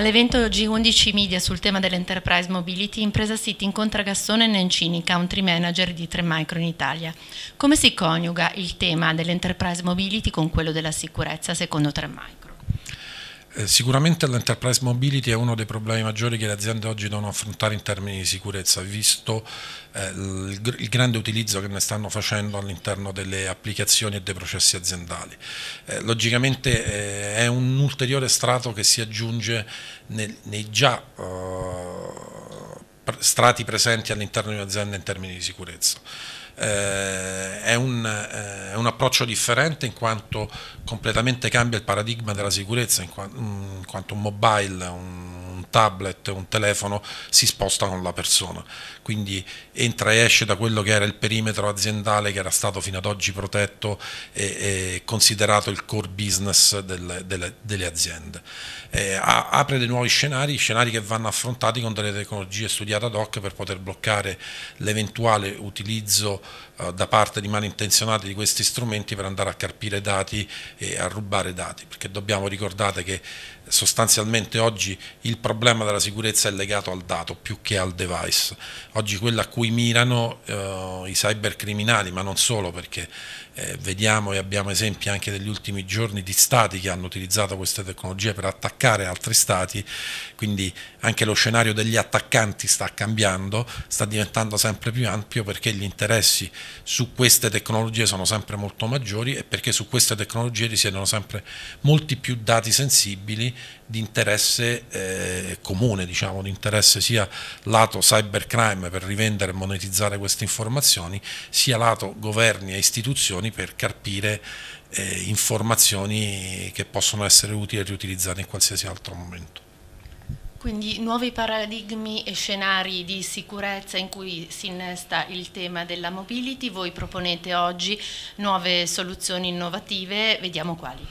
All'evento G11 Media sul tema dell'enterprise mobility, Impresa City incontra Gassone Nencini, country manager di 3 Micro in Italia. Come si coniuga il tema dell'enterprise mobility con quello della sicurezza secondo 3 Micro? Eh, sicuramente l'enterprise mobility è uno dei problemi maggiori che le aziende oggi devono affrontare in termini di sicurezza, visto eh, il, grande utilizzo che ne stanno facendo all'interno delle applicazioni e dei processi aziendali. Eh, logicamente è un ulteriore strato che si aggiunge nei già strati presenti all'interno di un'azienda in termini di sicurezza. Eh, è un, eh, un, approccio differente in quanto completamente cambia il paradigma della sicurezza, in, qua, mm, in quanto un mobile, un tablet, un telefono, si sposta con la persona. Quindi entra e esce da quello che era il perimetro aziendale che era stato fino ad oggi protetto e, e considerato il core business del, delle, delle, aziende. Eh, apre dei nuovi scenari, scenari che vanno affrontati con delle tecnologie studiate ad hoc per poter bloccare l'eventuale utilizzo eh, da parte di malintenzionati di questi strumenti per andare a carpire dati e a rubare dati, perché dobbiamo ricordare che sostanzialmente oggi il problema problema della sicurezza è legato al dato più che al device. Oggi quello a cui mirano eh, i cybercriminali, ma non solo perché eh, vediamo e abbiamo esempi anche degli ultimi giorni di stati che hanno utilizzato queste tecnologie per attaccare altri stati, quindi anche lo scenario degli attaccanti sta cambiando, sta diventando sempre più ampio perché gli interessi su queste tecnologie sono sempre molto maggiori e perché su queste tecnologie risiedono sempre molti più dati sensibili di interesse eh, eh, comune, diciamo, di interesse sia lato cybercrime per rivendere e monetizzare queste informazioni, sia lato governi e istituzioni per carpire eh, informazioni che possono essere utili e riutilizzate in qualsiasi altro momento. Quindi nuovi paradigmi e scenari di sicurezza in cui si innesta il tema della mobility, voi proponete oggi nuove soluzioni innovative, vediamo quali.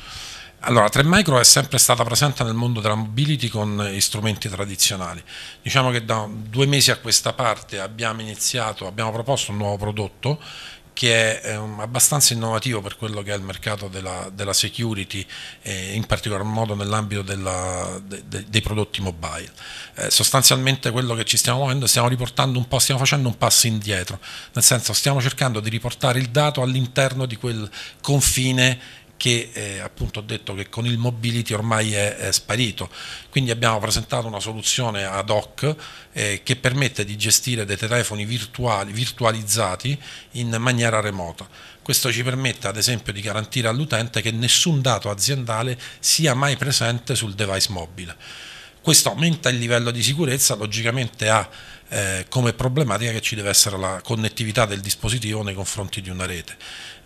Allora, 3 Micro è sempre stata presente nel mondo della mobility con strumenti tradizionali. Diciamo che da due mesi a questa parte abbiamo iniziato, abbiamo proposto un nuovo prodotto che è ehm, abbastanza innovativo per quello che è il mercato della, della security, eh, in particolar modo nell'ambito de, de, dei prodotti mobile. Eh, sostanzialmente quello che ci stiamo muovendo, stiamo riportando un po', stiamo facendo un passo indietro, nel senso stiamo cercando di riportare il dato all'interno di quel confine che eh, appunto ho detto che con il mobility ormai è, è, sparito. Quindi abbiamo presentato una soluzione ad hoc eh, che permette di gestire dei telefoni virtuali, virtualizzati in maniera remota. Questo ci permette ad esempio di garantire all'utente che nessun dato aziendale sia mai presente sul device mobile. Questo aumenta il livello di sicurezza, logicamente ha eh, come problematica che ci deve essere la connettività del dispositivo nei confronti di una rete.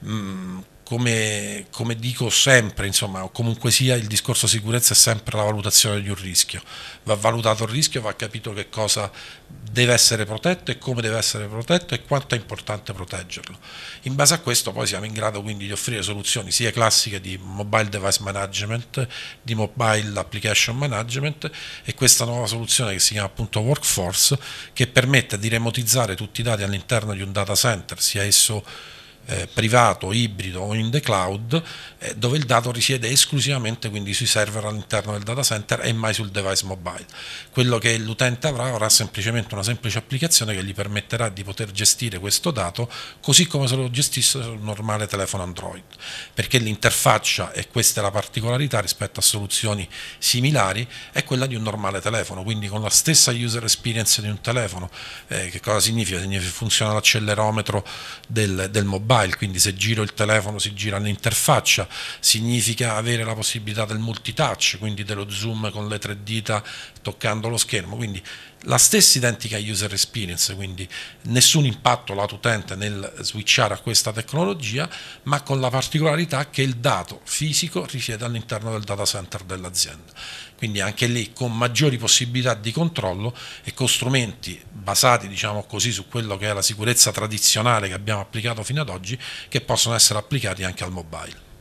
Mm, come, come, dico sempre, insomma, comunque sia il discorso sicurezza è sempre la valutazione di un rischio. Va valutato il rischio, va capito che cosa deve essere protetto e come deve essere protetto e quanto è importante proteggerlo. In base a questo poi siamo in grado quindi di offrire soluzioni sia classiche di mobile device management, di mobile application management e questa nuova soluzione che si chiama appunto Workforce che permette di remotizzare tutti i dati all'interno di un data center, sia esso eh, privato, ibrido o in the cloud, eh, dove il dato risiede esclusivamente quindi sui server all'interno del data center e mai sul device mobile. Quello che l'utente avrà avrà semplicemente una semplice applicazione che gli permetterà di poter gestire questo dato così come se lo gestisse sul normale telefono Android, perché l'interfaccia, e questa è la particolarità rispetto a soluzioni similari, è quella di un normale telefono, quindi con la stessa user experience di un telefono. Eh, che cosa significa? Significa che funziona l'accelerometro del, del mobile mobile, quindi se giro il telefono si gira l'interfaccia, significa avere la possibilità del multitouch, quindi dello zoom con le tre dita toccando lo schermo, quindi la stessa identica user experience, quindi nessun impatto lato utente nel switchare a questa tecnologia, ma con la particolarità che il dato fisico risiede all'interno del data center dell'azienda quindi anche lì con maggiori possibilità di controllo e con strumenti basati diciamo così, su quello che è la sicurezza tradizionale che abbiamo applicato fino ad oggi che possono essere applicati anche al mobile.